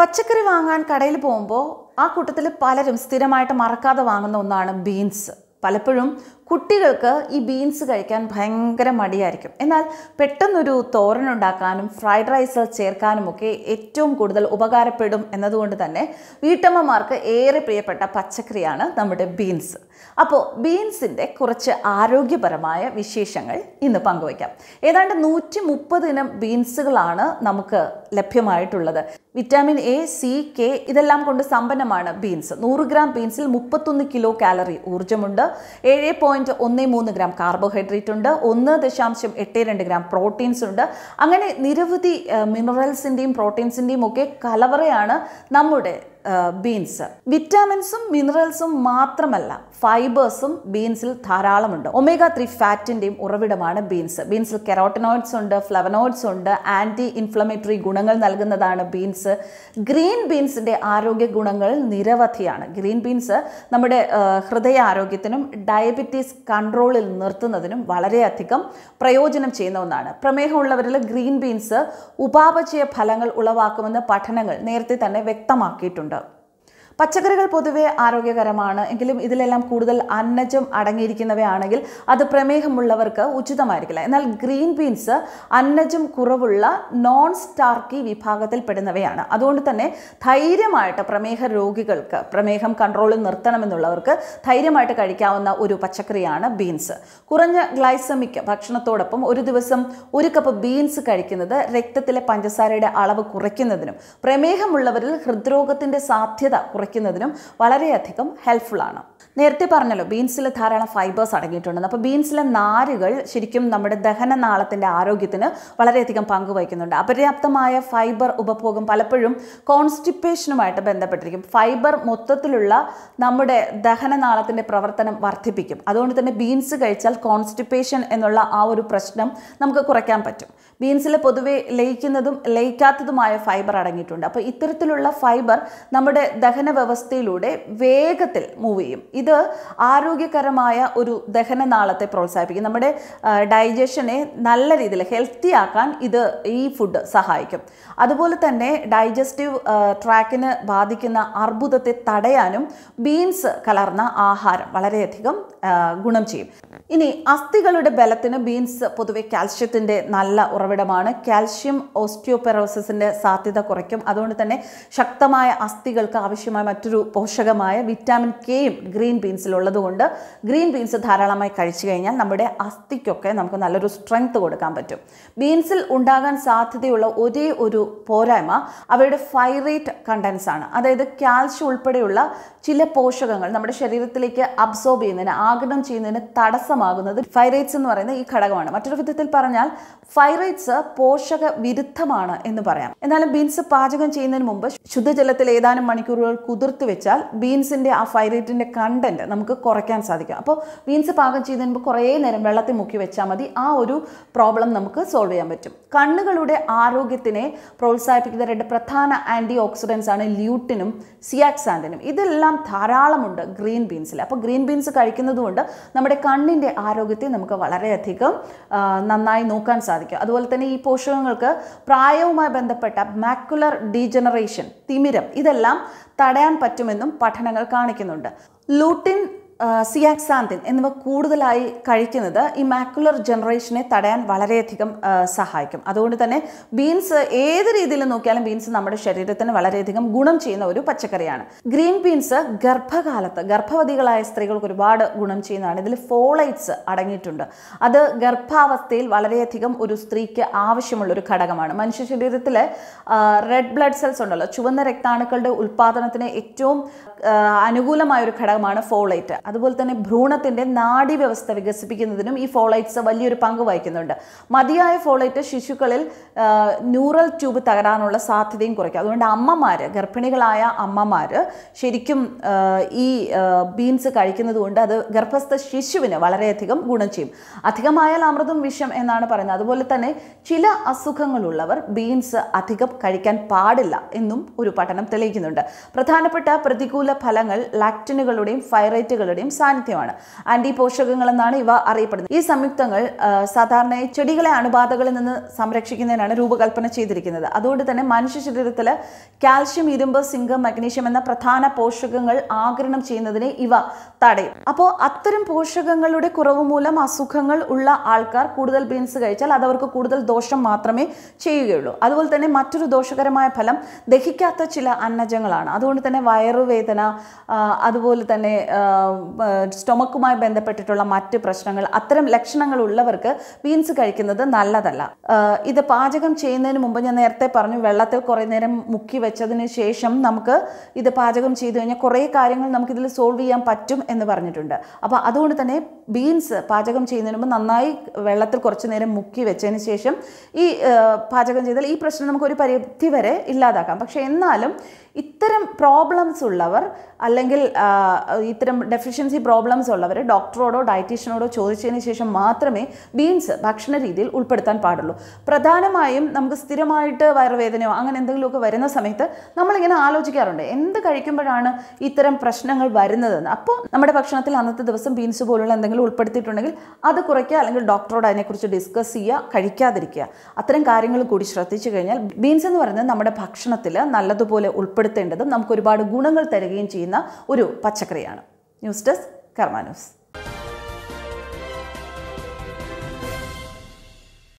പച്ചക്കറി വാങ്ങാൻ കടയിൽ പോകുമ്പോൾ ആ കൂട്ടത്തിൽ പലരും സ്ഥിരമായിട്ട് മറക്കാതെ വാങ്ങുന്ന ഒന്നാണ് ബീൻസ് പലപ്പോഴും കുട്ടികൾക്ക് ഈ ബീൻസ് കഴിക്കാൻ ഭയങ്കര മടിയായിരിക്കും എന്നാൽ പെട്ടെന്നൊരു ഉണ്ടാക്കാനും ഫ്രൈഡ് റൈസ് ചേർക്കാനുമൊക്കെ ഏറ്റവും കൂടുതൽ ഉപകാരപ്പെടും എന്നതുകൊണ്ട് തന്നെ വീട്ടമ്മമാർക്ക് ഏറെ പ്രിയപ്പെട്ട പച്ചക്കറിയാണ് നമ്മുടെ ബീൻസ് അപ്പോൾ ബീൻസിൻ്റെ കുറച്ച് ആരോഗ്യപരമായ വിശേഷങ്ങൾ ഇന്ന് പങ്കുവയ്ക്കാം ഏതാണ്ട് നൂറ്റി മുപ്പതിനം ബീൻസുകളാണ് നമുക്ക് ലഭ്യമായിട്ടുള്ളത് വിറ്റാമിൻ എ സി കെ ഇതെല്ലാം കൊണ്ട് സമ്പന്നമാണ് ബീൻസ് നൂറ് ഗ്രാം ബീൻസിൽ മുപ്പത്തൊന്ന് കിലോ കാലറി ഊർജ്ജമുണ്ട് ഏഴ് പോയിന്റ് ഒന്ന് മൂന്ന് ഗ്രാം കാർബോഹൈഡ്രേറ്റ് ഉണ്ട് ഒന്ന് ദശാംശം എട്ട് രണ്ട് ഗ്രാം പ്രോട്ടീൻസ് ഉണ്ട് അങ്ങനെ നിരവധി മിനറൽസിൻ്റെയും പ്രോട്ടീൻസിൻ്റെയും ഒക്കെ കലവറയാണ് നമ്മുടെ ബീൻസ് വിറ്റാമിൻസും മിനറൽസും മാത്രമല്ല ഫൈബേഴ്സും ബീൻസിൽ ധാരാളമുണ്ട് ഒമേഗ ത്രീ ഫാറ്റിന്റെയും ഉറവിടമാണ് ബീൻസ് ബീൻസിൽ കെറോട്ടനോയിഡ്സ് ഉണ്ട് ഫ്ലവനോയിഡ്സ് ഉണ്ട് ആന്റി ഇൻഫ്ലമേറ്ററി ഗുണങ്ങൾ നൽകുന്നതാണ് ബീൻസ് ഗ്രീൻ ബീൻസിൻ്റെ ആരോഗ്യ ഗുണങ്ങൾ നിരവധിയാണ് ഗ്രീൻ ബീൻസ് നമ്മുടെ ഹൃദയ ആരോഗ്യത്തിനും ഡയബറ്റീസ് കൺട്രോളിൽ നിർത്തുന്നതിനും വളരെയധികം പ്രയോജനം ചെയ്യുന്ന ഒന്നാണ് പ്രമേഹമുള്ളവരിൽ ഗ്രീൻ ബീൻസ് ഉപാപചയ ഫലങ്ങൾ ഉളവാക്കുമെന്ന് പഠനങ്ങൾ നേരത്തെ തന്നെ വ്യക്തമാക്കിയിട്ടുണ്ട് പച്ചക്കറികൾ പൊതുവെ ആരോഗ്യകരമാണ് എങ്കിലും ഇതിലെല്ലാം കൂടുതൽ അന്നജം അടങ്ങിയിരിക്കുന്നവയാണെങ്കിൽ അത് പ്രമേഹമുള്ളവർക്ക് ഉചിതമായിരിക്കില്ല എന്നാൽ ഗ്രീൻ ബീൻസ് അന്നജം കുറവുള്ള നോൺ സ്റ്റാർക്കി വിഭാഗത്തിൽപ്പെടുന്നവയാണ് അതുകൊണ്ട് തന്നെ ധൈര്യമായിട്ട് പ്രമേഹ രോഗികൾക്ക് പ്രമേഹം കൺട്രോളിൽ നിർത്തണമെന്നുള്ളവർക്ക് ധൈര്യമായിട്ട് കഴിക്കാവുന്ന ഒരു പച്ചക്കറിയാണ് ബീൻസ് കുറഞ്ഞ ഗ്ലൈസമിക് ഭക്ഷണത്തോടൊപ്പം ഒരു ദിവസം ഒരു കപ്പ് ബീൻസ് കഴിക്കുന്നത് രക്തത്തിലെ പഞ്ചസാരയുടെ അളവ് കുറയ്ക്കുന്നതിനും പ്രമേഹമുള്ളവരിൽ ഹൃദ്രോഗത്തിൻ്റെ സാധ്യത കുറയ്ക്കും കുറയ്ക്കുന്നതിനും വളരെയധികം ഹെൽപ്ഫുള്ളാണ് നേരത്തെ പറഞ്ഞല്ലോ ബീൻസിൽ ധാരാളം ഫൈബേഴ്സ് അടങ്ങിയിട്ടുണ്ട് അപ്പോൾ ബീൻസിലെ നാരുകൾ ശരിക്കും നമ്മുടെ നാളത്തിൻ്റെ ആരോഗ്യത്തിന് വളരെയധികം പങ്കുവഹിക്കുന്നുണ്ട് അപര്യാപ്തമായ ഫൈബർ ഉപഭോഗം പലപ്പോഴും കോൺസ്റ്റിപ്പേഷനുമായിട്ട് ബന്ധപ്പെട്ടിരിക്കും ഫൈബർ മൊത്തത്തിലുള്ള നമ്മുടെ നാളത്തിൻ്റെ പ്രവർത്തനം വർദ്ധിപ്പിക്കും അതുകൊണ്ട് തന്നെ ബീൻസ് കഴിച്ചാൽ കോൺസ്റ്റിപ്പേഷൻ എന്നുള്ള ആ ഒരു പ്രശ്നം നമുക്ക് കുറയ്ക്കാൻ പറ്റും ബീൻസിൽ പൊതുവെ ലയിക്കുന്നതും ലയിക്കാത്തതുമായ ഫൈബർ അടങ്ങിയിട്ടുണ്ട് അപ്പോൾ ഇത്തരത്തിലുള്ള ഫൈബർ നമ്മുടെ ദഹന വ്യവസ്ഥയിലൂടെ വേഗത്തിൽ മൂവ് ചെയ്യും ഇത് ആരോഗ്യകരമായ ഒരു ദഹനനാളത്തെ പ്രോത്സാഹിപ്പിക്കും നമ്മുടെ ഡൈജഷനെ നല്ല രീതിയിൽ ഹെൽത്തി ആക്കാൻ ഇത് ഈ ഫുഡ് സഹായിക്കും അതുപോലെ തന്നെ ഡൈജസ്റ്റീവ് ട്രാക്കിന് ബാധിക്കുന്ന അർബുദത്തെ തടയാനും ബീൻസ് കലർന്ന ആഹാരം വളരെയധികം ഗുണം ചെയ്യും ഇനി അസ്ഥികളുടെ ബലത്തിന് ബീൻസ് പൊതുവെ കാൽഷ്യത്തിൻ്റെ നല്ല ഉറവിടമാണ് കാൽഷ്യം ഓസ്റ്റിയോപെറോസിൻ്റെ സാധ്യത കുറയ്ക്കും അതുകൊണ്ട് തന്നെ ശക്തമായ അസ്ഥികൾക്ക് ആവശ്യമായ മറ്റൊരു പോഷകമായ വിറ്റാമിൻ കെയും ഗ്രീൻ ബീൻസിലുള്ളതുകൊണ്ട് ഗ്രീൻ ബീൻസ് ധാരാളമായി കഴിച്ചു കഴിഞ്ഞാൽ നമ്മുടെ അസ്ഥിക്കൊക്കെ നമുക്ക് നല്ലൊരു സ്ട്രെങ്ത് കൊടുക്കാൻ പറ്റും ബീൻസിൽ ഉണ്ടാകാൻ സാധ്യതയുള്ള ഒരേ ഒരു പോരായ്മ അവയുടെ ഫൈറേറ്റ് കണ്ടൻസ് ആണ് അതായത് കാൽഷ്യം ഉൾപ്പെടെയുള്ള ചില പോഷകങ്ങൾ നമ്മുടെ ശരീരത്തിലേക്ക് അബ്സോർബ് ചെയ്യുന്നതിന് ആഗ്രഹം ചെയ്യുന്നതിന് തടസ്സം തടസ്സമാകുന്നത് ഫൈറേറ്റ്സ് എന്ന് പറയുന്ന ഈ ഘടകമാണ് മറ്റൊരു വിധത്തിൽ പറഞ്ഞാൽ ഫൈറേറ്റ്സ് പോഷക വിരുദ്ധമാണ് എന്ന് പറയാം എന്നാലും ബീൻസ് പാചകം ചെയ്യുന്നതിന് മുമ്പ് ശുദ്ധജലത്തിൽ ഏതാനും മണിക്കൂറുകൾ കുതിർത്ത് വെച്ചാൽ ബീൻസിന്റെ ആ ഫൈറൈറ്റിന്റെ കണ്ടന്റ് നമുക്ക് കുറയ്ക്കാൻ സാധിക്കും അപ്പോൾ ബീൻസ് പാകം ചെയ്യുന്നതിന് മുമ്പ് കുറേ നേരം വെള്ളത്തിൽ മുക്കി വെച്ചാൽ മതി ആ ഒരു പ്രോബ്ലം നമുക്ക് സോൾവ് ചെയ്യാൻ പറ്റും കണ്ണുകളുടെ ആരോഗ്യത്തിനെ പ്രോത്സാഹിപ്പിക്കുന്ന രണ്ട് പ്രധാന ആൻറ്റി ഓക്സിഡൻസ് ആണ് ല്യൂട്ടിനും സിയാക്സാൻഡിനും ഇതെല്ലാം ധാരാളമുണ്ട് ഗ്രീൻ ബീൻസിൽ അപ്പോൾ ഗ്രീൻ ബീൻസ് കഴിക്കുന്നതുകൊണ്ട് നമ്മുടെ കണ്ണിൻ്റെ കണ്ണിൻ്റെ ആരോഗ്യത്തെ നമുക്ക് വളരെയധികം നന്നായി നോക്കാൻ സാധിക്കും അതുപോലെ തന്നെ ഈ പോഷകങ്ങൾക്ക് പ്രായവുമായി ബന്ധപ്പെട്ട മാക്കുലർ ഡീജനറേഷൻ തിമിരം ഇതെല്ലാം തടയാൻ പറ്റുമെന്നും പഠനങ്ങൾ കാണിക്കുന്നുണ്ട് ലൂട്ടിൻ സിയാക്സാന്തിൻ എന്നിവ കൂടുതലായി കഴിക്കുന്നത് ഈ മാക്കുലർ ജനറേഷനെ തടയാൻ വളരെയധികം സഹായിക്കും അതുകൊണ്ട് തന്നെ ബീൻസ് ഏത് രീതിയിൽ നോക്കിയാലും ബീൻസ് നമ്മുടെ ശരീരത്തിന് വളരെയധികം ഗുണം ചെയ്യുന്ന ഒരു പച്ചക്കറിയാണ് ഗ്രീൻ ബീൻസ് ഗർഭകാലത്ത് ഗർഭവതികളായ സ്ത്രീകൾക്ക് ഒരുപാട് ഗുണം ചെയ്യുന്നതാണ് ഇതിൽ ഫോളൈറ്റ്സ് അടങ്ങിയിട്ടുണ്ട് അത് ഗർഭാവസ്ഥയിൽ വളരെയധികം ഒരു സ്ത്രീക്ക് ആവശ്യമുള്ള ഒരു ഘടകമാണ് മനുഷ്യ ശരീരത്തിലെ റെഡ് ബ്ലഡ് സെൽസ് ഉണ്ടല്ലോ ചുവന്ന രക്താണുക്കളുടെ ഉൽപ്പാദനത്തിന് ഏറ്റവും അനുകൂലമായ ഒരു ഘടകമാണ് ഫോളൈറ്റ് അതുപോലെ തന്നെ ഭ്രൂണത്തിൻ്റെ വ്യവസ്ഥ വികസിപ്പിക്കുന്നതിനും ഈ ഫോളൈറ്റ്സ് വലിയൊരു പങ്ക് വഹിക്കുന്നുണ്ട് മതിയായ ഫോളൈറ്റ് ശിശുക്കളിൽ ന്യൂറൽ ട്യൂബ് തകരാനുള്ള സാധ്യതയും കുറയ്ക്കും അതുകൊണ്ട് അമ്മമാർ ഗർഭിണികളായ അമ്മമാർ ശരിക്കും ഈ ബീൻസ് കഴിക്കുന്നത് കൊണ്ട് അത് ഗർഭസ്ഥ ശിശുവിന് വളരെയധികം ഗുണം ചെയ്യും അധികമായാൽ അമൃതും വിഷം എന്നാണ് പറയുന്നത് അതുപോലെ തന്നെ ചില അസുഖങ്ങളുള്ളവർ ബീൻസ് അധികം കഴിക്കാൻ പാടില്ല എന്നും ഒരു പഠനം തെളിയിക്കുന്നുണ്ട് പ്രധാനപ്പെട്ട പ്രതികൂല ഫലങ്ങൾ ലാക്റ്റിനുകളുടെയും ഫൈറേറ്റുകളുടെയും എന്നിവയുടെയും സാന്നിധ്യമാണ് ആന്റി പോഷകങ്ങൾ എന്നാണ് ഇവ അറിയപ്പെടുന്നത് ഈ സംയുക്തങ്ങൾ സാധാരണയായി ചെടികളെ അണുബാധകളിൽ നിന്ന് സംരക്ഷിക്കുന്നതിനാണ് രൂപകൽപ്പന ചെയ്തിരിക്കുന്നത് അതുകൊണ്ട് തന്നെ മനുഷ്യ ശരീരത്തിൽ കാൽഷ്യം ഇരുമ്പ് സിങ്ക് മഗ്നീഷ്യം എന്ന പ്രധാന പോഷകങ്ങൾ ആഗിരണം ചെയ്യുന്നതിനെ ഇവ തടയും അപ്പോൾ അത്തരം പോഷകങ്ങളുടെ കുറവ് മൂലം അസുഖങ്ങൾ ഉള്ള ആൾക്കാർ കൂടുതൽ ബീൻസ് കഴിച്ചാൽ അതവർക്ക് കൂടുതൽ ദോഷം മാത്രമേ ചെയ്യുകയുള്ളൂ അതുപോലെ തന്നെ മറ്റൊരു ദോഷകരമായ ഫലം ദഹിക്കാത്ത ചില അന്നജങ്ങളാണ് അതുകൊണ്ട് തന്നെ വയറുവേദന അതുപോലെ തന്നെ സ്റ്റൊമക്കുമായി ബന്ധപ്പെട്ടിട്ടുള്ള മറ്റ് പ്രശ്നങ്ങൾ അത്തരം ലക്ഷണങ്ങൾ ഉള്ളവർക്ക് ബീൻസ് കഴിക്കുന്നത് നല്ലതല്ല ഇത് പാചകം ചെയ്യുന്നതിന് മുമ്പ് ഞാൻ നേരത്തെ പറഞ്ഞു വെള്ളത്തിൽ കുറേ നേരം മുക്കി വെച്ചതിന് ശേഷം നമുക്ക് ഇത് പാചകം ചെയ്തു കഴിഞ്ഞാൽ കുറേ കാര്യങ്ങൾ നമുക്കിതിൽ സോൾവ് ചെയ്യാൻ പറ്റും എന്ന് പറഞ്ഞിട്ടുണ്ട് അപ്പോൾ അതുകൊണ്ട് തന്നെ ബീൻസ് പാചകം ചെയ്യുന്നതിന് മുമ്പ് നന്നായി വെള്ളത്തിൽ കുറച്ച് നേരം മുക്കി വെച്ചതിന് ശേഷം ഈ പാചകം ചെയ്താൽ ഈ പ്രശ്നം നമുക്ക് ഒരു പരിധി വരെ ഇല്ലാതാക്കാം പക്ഷേ എന്നാലും ഇത്തരം പ്രോബ്ലംസ് ഉള്ളവർ അല്ലെങ്കിൽ ഇത്തരം ഡെഫിഷ്യൻ ഡെഫിഷ്യൻസി പ്രോബ്ലംസ് ഉള്ളവർ ഡോക്ടറോടോ ഡയറ്റീഷ്യനോടോ ചോദിച്ചതിന് ശേഷം മാത്രമേ ബീൻസ് ഭക്ഷണ രീതിയിൽ ഉൾപ്പെടുത്താൻ പാടുള്ളൂ പ്രധാനമായും നമുക്ക് സ്ഥിരമായിട്ട് വയറുവേദനയോ അങ്ങനെ എന്തെങ്കിലുമൊക്കെ വരുന്ന സമയത്ത് നമ്മളിങ്ങനെ ആലോചിക്കാറുണ്ട് എന്ത് കഴിക്കുമ്പോഴാണ് ഇത്തരം പ്രശ്നങ്ങൾ വരുന്നതെന്ന് അപ്പോൾ നമ്മുടെ ഭക്ഷണത്തിൽ അന്നത്തെ ദിവസം ബീൻസ് പോലുള്ള എന്തെങ്കിലും ഉൾപ്പെടുത്തിയിട്ടുണ്ടെങ്കിൽ അത് കുറയ്ക്കുക അല്ലെങ്കിൽ ഡോക്ടറോട് അതിനെക്കുറിച്ച് ഡിസ്കസ് ചെയ്യുക കഴിക്കാതിരിക്കുക അത്തരം കാര്യങ്ങൾ കൂടി ശ്രദ്ധിച്ചു കഴിഞ്ഞാൽ ബീൻസ് എന്ന് പറയുന്നത് നമ്മുടെ ഭക്ഷണത്തിൽ നല്ലതുപോലെ ഉൾപ്പെടുത്തേണ്ടതും നമുക്ക് ഒരുപാട് ഗുണങ്ങൾ തരികയും ചെയ്യുന്ന ഒരു പച്ചക്കറിയാണ് ന്യൂസ് ഡെസ്ക് കർമാ